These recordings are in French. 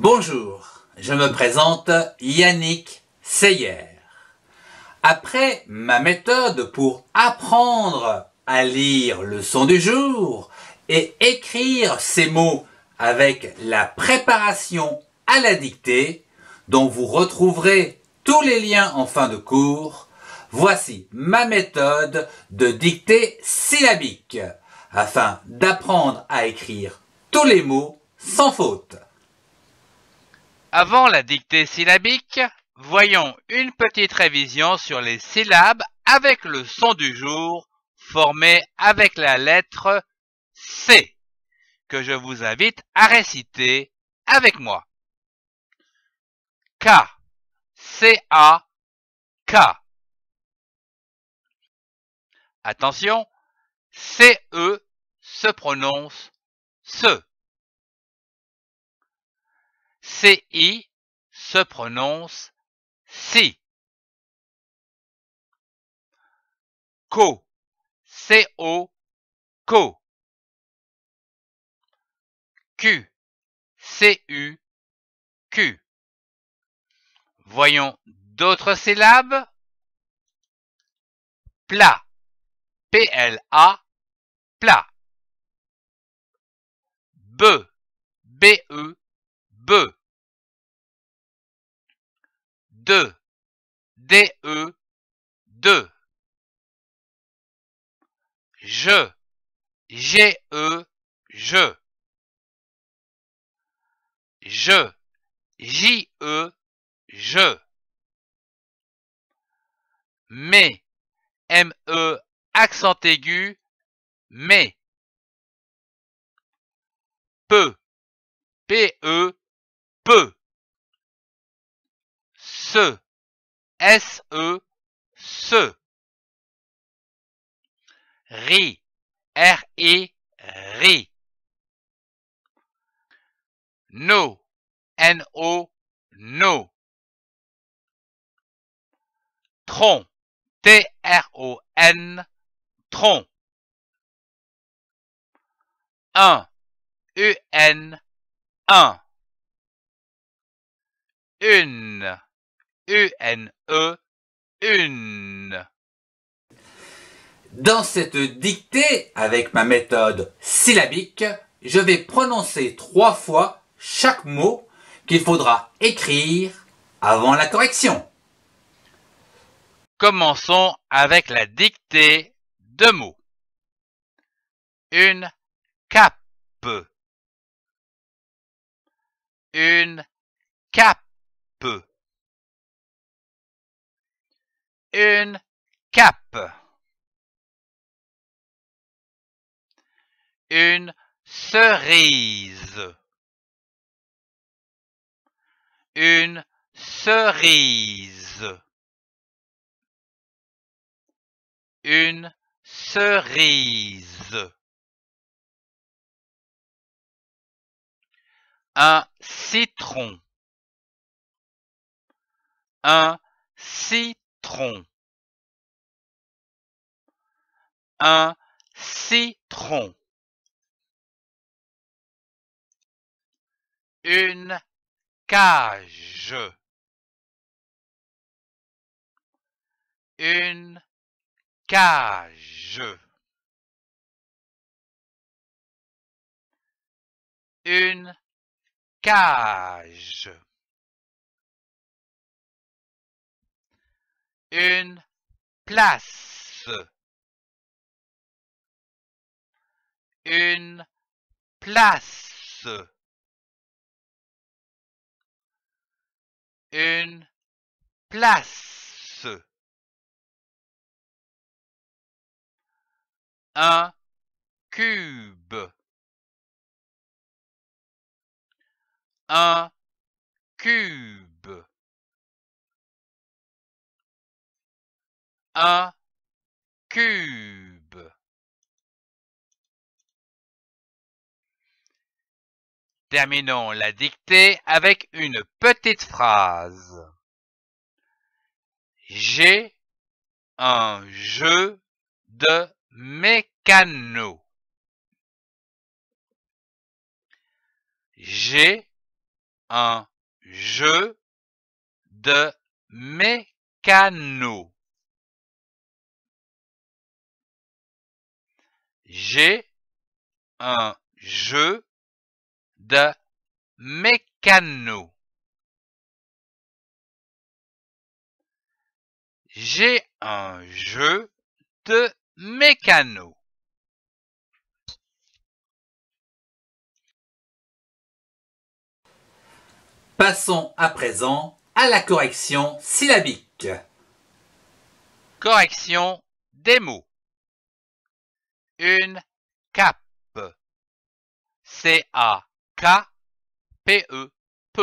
Bonjour, je me présente Yannick Seyer. Après ma méthode pour apprendre à lire le son du jour et écrire ces mots avec la préparation à la dictée, dont vous retrouverez tous les liens en fin de cours, voici ma méthode de dictée syllabique, afin d'apprendre à écrire tous les mots sans faute. Avant la dictée syllabique, voyons une petite révision sur les syllabes avec le son du jour formé avec la lettre C, que je vous invite à réciter avec moi. K, C-A, K. Attention, C-E se prononce SE. C-I se prononce si. Co, CO, co. Q, C-U, Q. Voyons d'autres syllabes. Plat, PLA, plat. Be, e. BE, be. 2. E. D-E, 2. Je. G-E, je. Je. J-E, je. E. E. Mais. M-E, accent aigu, mais. Peu. P-E, peu. peu se, S-E, se. Ri, R-I, ri. No, N-O, no. Tron, T-R-O-N, tron. Un, U-N, un. Une n une. Dans cette dictée, avec ma méthode syllabique, je vais prononcer trois fois chaque mot qu'il faudra écrire avant la correction. Commençons avec la dictée de mots. Une cape. Une cape une cape, une cerise, une cerise, une cerise, un citron, un citron. un citron. Une cage. Une cage. Une cage. Une place. une place. Une place. Un cube. Un cube. Un cube. Terminons la dictée avec une petite phrase. J'ai un jeu de mécano. J'ai un jeu de mécano. J'ai un jeu de mécano. J'ai un jeu de mécano. Passons à présent à la correction syllabique. Correction des mots. Une cape. C-A. K-P-E. p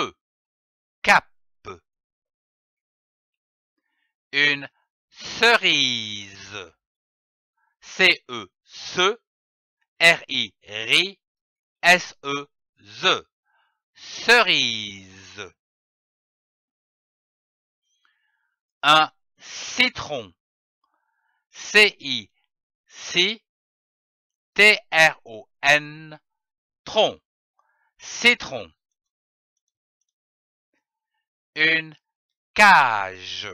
Cap. Une cerise. C-E. Ce. R-I. Ri. S-E. z Cerise. Un citron. C-I. c T-R-O-N. tron citron. Une cage.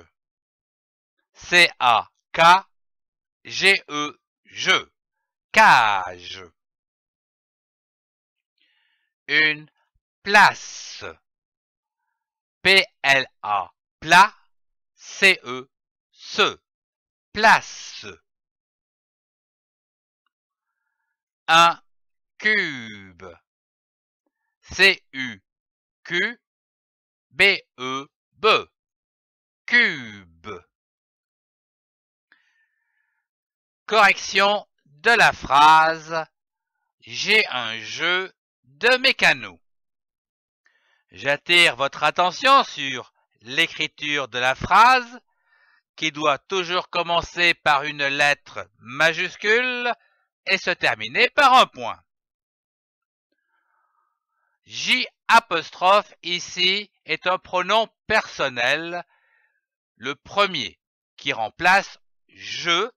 C-A-K-G-E-Je. Cage. Une place. P-L-A. Plat. E, C-E. Place. Un cube. C-U-Q-B-E-B. E cube. Correction de la phrase J'ai un jeu de mécano. J'attire votre attention sur l'écriture de la phrase qui doit toujours commencer par une lettre majuscule et se terminer par un point. J ici est un pronom personnel, le premier, qui remplace je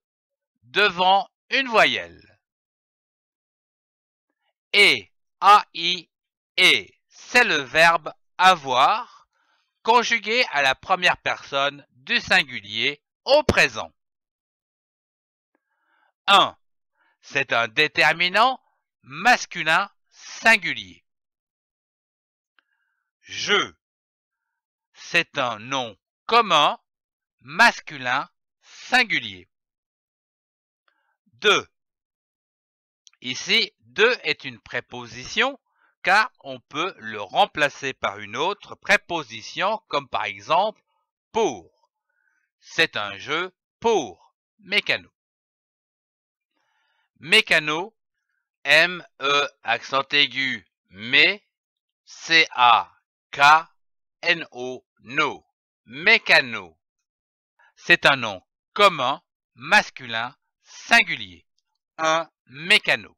devant une voyelle. Et, i et, c'est le verbe avoir, conjugué à la première personne du singulier au présent. 1. C'est un déterminant masculin singulier. JE, C'est un nom commun, masculin, singulier. DE, Ici, DE est une préposition car on peut le remplacer par une autre préposition comme par exemple pour. C'est un jeu pour mécano. Mécano, M-E accent aigu, mais, C-A K-N-O, no, mécano. C'est un nom commun, masculin, singulier. Un mécano.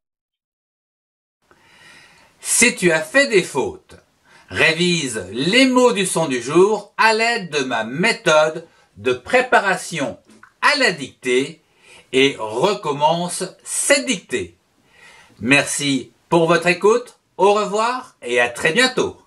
Si tu as fait des fautes, révise les mots du son du jour à l'aide de ma méthode de préparation à la dictée et recommence cette dictée. Merci pour votre écoute, au revoir et à très bientôt.